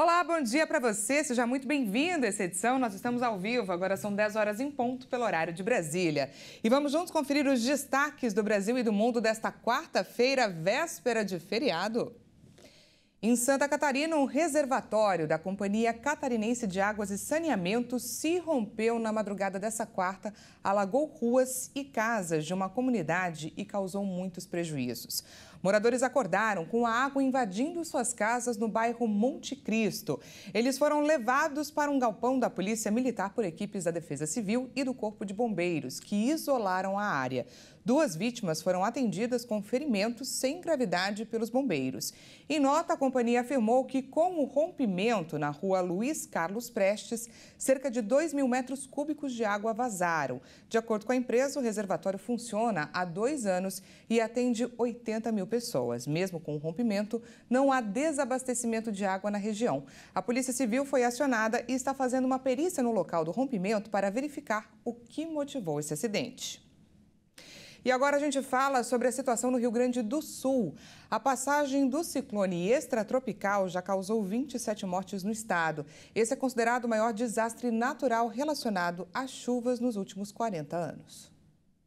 Olá, bom dia para você. Seja muito bem-vindo a essa edição. Nós estamos ao vivo, agora são 10 horas em ponto pelo horário de Brasília. E vamos juntos conferir os destaques do Brasil e do mundo desta quarta-feira, véspera de feriado. Em Santa Catarina, um reservatório da Companhia Catarinense de Águas e Saneamento se rompeu na madrugada dessa quarta, alagou ruas e casas de uma comunidade e causou muitos prejuízos. Moradores acordaram com a água invadindo suas casas no bairro Monte Cristo. Eles foram levados para um galpão da Polícia Militar por equipes da Defesa Civil e do Corpo de Bombeiros, que isolaram a área. Duas vítimas foram atendidas com ferimentos sem gravidade pelos bombeiros. Em nota, a companhia afirmou que, com o rompimento na rua Luiz Carlos Prestes, cerca de 2 mil metros cúbicos de água vazaram. De acordo com a empresa, o reservatório funciona há dois anos e atende 80 mil pessoas. Mesmo com o rompimento, não há desabastecimento de água na região. A Polícia Civil foi acionada e está fazendo uma perícia no local do rompimento para verificar o que motivou esse acidente. E agora a gente fala sobre a situação no Rio Grande do Sul. A passagem do ciclone extratropical já causou 27 mortes no estado. Esse é considerado o maior desastre natural relacionado às chuvas nos últimos 40 anos.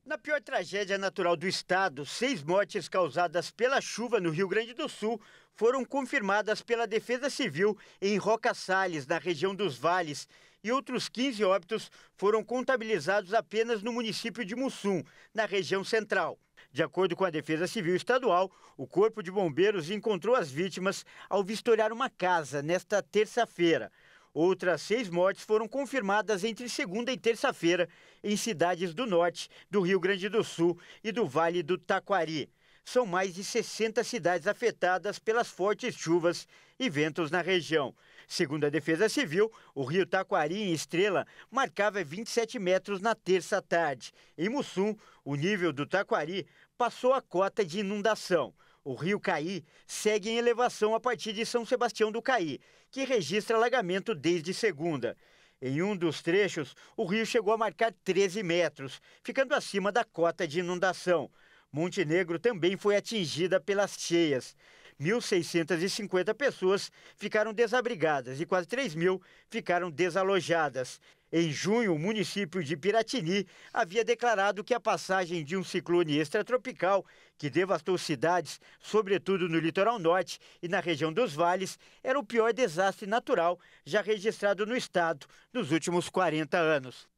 Na pior tragédia natural do estado, seis mortes causadas pela chuva no Rio Grande do Sul foram confirmadas pela Defesa Civil em Roca Salles, na região dos Vales, e outros 15 óbitos foram contabilizados apenas no município de Mussum, na região central. De acordo com a Defesa Civil Estadual, o Corpo de Bombeiros encontrou as vítimas ao vistoriar uma casa nesta terça-feira. Outras seis mortes foram confirmadas entre segunda e terça-feira em cidades do norte, do Rio Grande do Sul e do Vale do Taquari. São mais de 60 cidades afetadas pelas fortes chuvas e ventos na região. Segundo a Defesa Civil, o rio Taquari, em Estrela, marcava 27 metros na terça tarde. Em Mussum, o nível do Taquari passou a cota de inundação. O rio Caí segue em elevação a partir de São Sebastião do Caí, que registra alagamento desde segunda. Em um dos trechos, o rio chegou a marcar 13 metros, ficando acima da cota de inundação. Montenegro também foi atingida pelas cheias. 1.650 pessoas ficaram desabrigadas e quase 3 mil ficaram desalojadas. Em junho, o município de Piratini havia declarado que a passagem de um ciclone extratropical, que devastou cidades, sobretudo no litoral norte e na região dos vales, era o pior desastre natural já registrado no estado nos últimos 40 anos.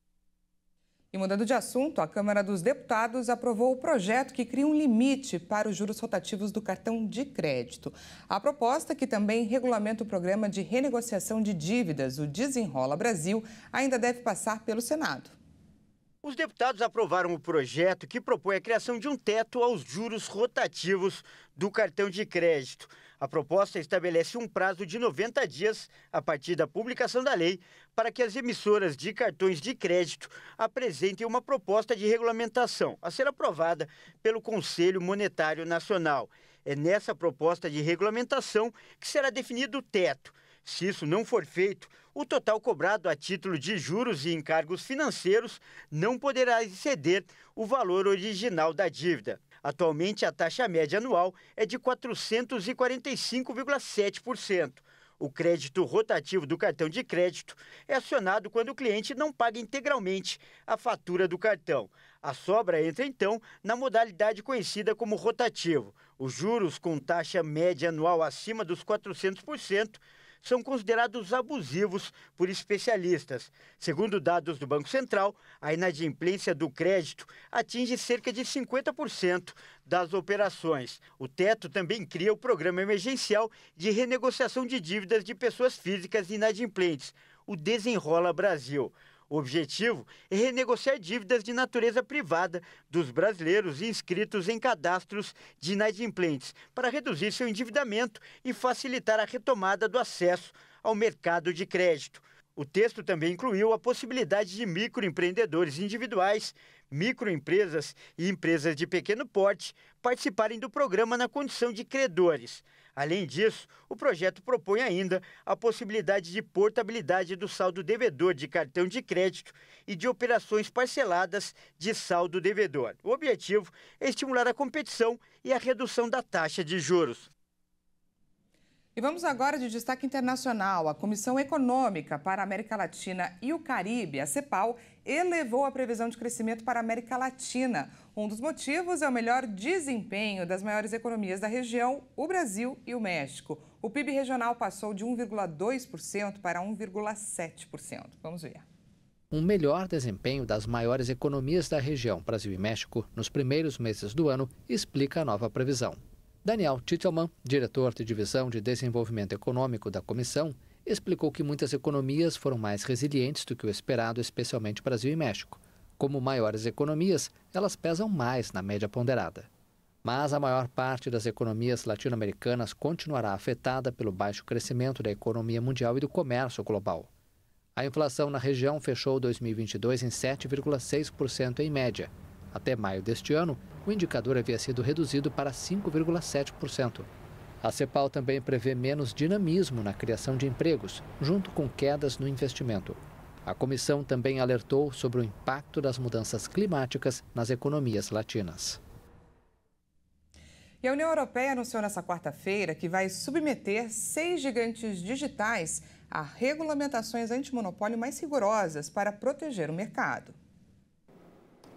E mudando de assunto, a Câmara dos Deputados aprovou o projeto que cria um limite para os juros rotativos do cartão de crédito. A proposta, que também regulamenta o programa de renegociação de dívidas, o Desenrola Brasil, ainda deve passar pelo Senado. Os deputados aprovaram o projeto que propõe a criação de um teto aos juros rotativos do cartão de crédito. A proposta estabelece um prazo de 90 dias a partir da publicação da lei para que as emissoras de cartões de crédito apresentem uma proposta de regulamentação a ser aprovada pelo Conselho Monetário Nacional. É nessa proposta de regulamentação que será definido o teto. Se isso não for feito, o total cobrado a título de juros e encargos financeiros não poderá exceder o valor original da dívida. Atualmente, a taxa média anual é de 445,7%. O crédito rotativo do cartão de crédito é acionado quando o cliente não paga integralmente a fatura do cartão. A sobra entra então na modalidade conhecida como rotativo. Os juros com taxa média anual acima dos 400% são considerados abusivos por especialistas. Segundo dados do Banco Central, a inadimplência do crédito atinge cerca de 50% das operações. O teto também cria o programa emergencial de renegociação de dívidas de pessoas físicas inadimplentes, o Desenrola Brasil. O objetivo é renegociar dívidas de natureza privada dos brasileiros inscritos em cadastros de inadimplentes para reduzir seu endividamento e facilitar a retomada do acesso ao mercado de crédito. O texto também incluiu a possibilidade de microempreendedores individuais, microempresas e empresas de pequeno porte participarem do programa na condição de credores. Além disso, o projeto propõe ainda a possibilidade de portabilidade do saldo devedor de cartão de crédito e de operações parceladas de saldo devedor. O objetivo é estimular a competição e a redução da taxa de juros. E vamos agora de destaque internacional. A Comissão Econômica para a América Latina e o Caribe, a CEPAL, elevou a previsão de crescimento para a América Latina. Um dos motivos é o melhor desempenho das maiores economias da região, o Brasil e o México. O PIB regional passou de 1,2% para 1,7%. Vamos ver um melhor desempenho das maiores economias da região Brasil e México nos primeiros meses do ano, explica a nova previsão. Daniel Titelman, diretor de Divisão de Desenvolvimento Econômico da Comissão, explicou que muitas economias foram mais resilientes do que o esperado, especialmente Brasil e México. Como maiores economias, elas pesam mais na média ponderada. Mas a maior parte das economias latino-americanas continuará afetada pelo baixo crescimento da economia mundial e do comércio global. A inflação na região fechou 2022 em 7,6% em média. Até maio deste ano, o indicador havia sido reduzido para 5,7%. A CEPAL também prevê menos dinamismo na criação de empregos, junto com quedas no investimento. A comissão também alertou sobre o impacto das mudanças climáticas nas economias latinas. E a União Europeia anunciou nesta quarta-feira que vai submeter seis gigantes digitais a regulamentações antimonopólio mais rigorosas para proteger o mercado.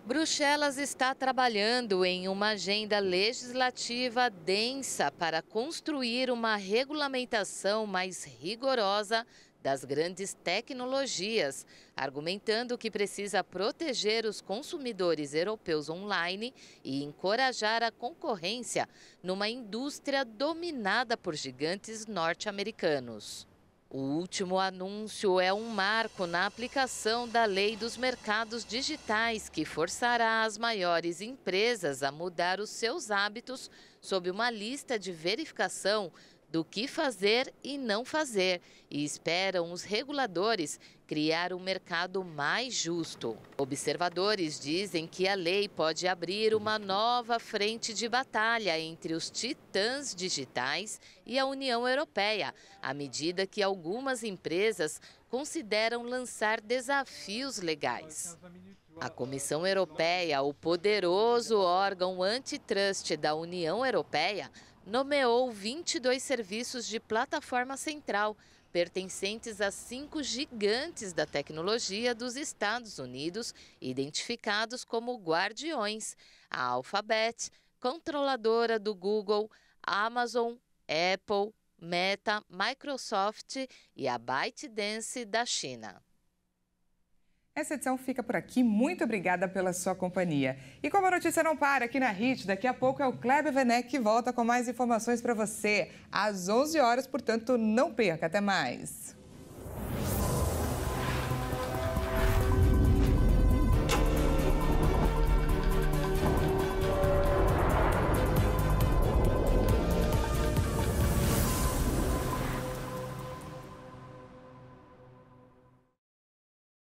Bruxelas está trabalhando em uma agenda legislativa densa para construir uma regulamentação mais rigorosa das grandes tecnologias, argumentando que precisa proteger os consumidores europeus online e encorajar a concorrência numa indústria dominada por gigantes norte-americanos. O último anúncio é um marco na aplicação da Lei dos Mercados Digitais, que forçará as maiores empresas a mudar os seus hábitos sob uma lista de verificação do que fazer e não fazer e esperam os reguladores criar um mercado mais justo. Observadores dizem que a lei pode abrir uma nova frente de batalha entre os titãs digitais e a União Europeia, à medida que algumas empresas consideram lançar desafios legais. A Comissão Europeia, o poderoso órgão antitrust da União Europeia, nomeou 22 serviços de plataforma central, pertencentes a cinco gigantes da tecnologia dos Estados Unidos, identificados como guardiões: a Alphabet, controladora do Google, Amazon, Apple, Meta, Microsoft e a ByteDance da China. Essa edição fica por aqui. Muito obrigada pela sua companhia. E como a notícia não para aqui na RIT, daqui a pouco é o Kleber Venec que volta com mais informações para você às 11 horas, portanto, não perca. Até mais.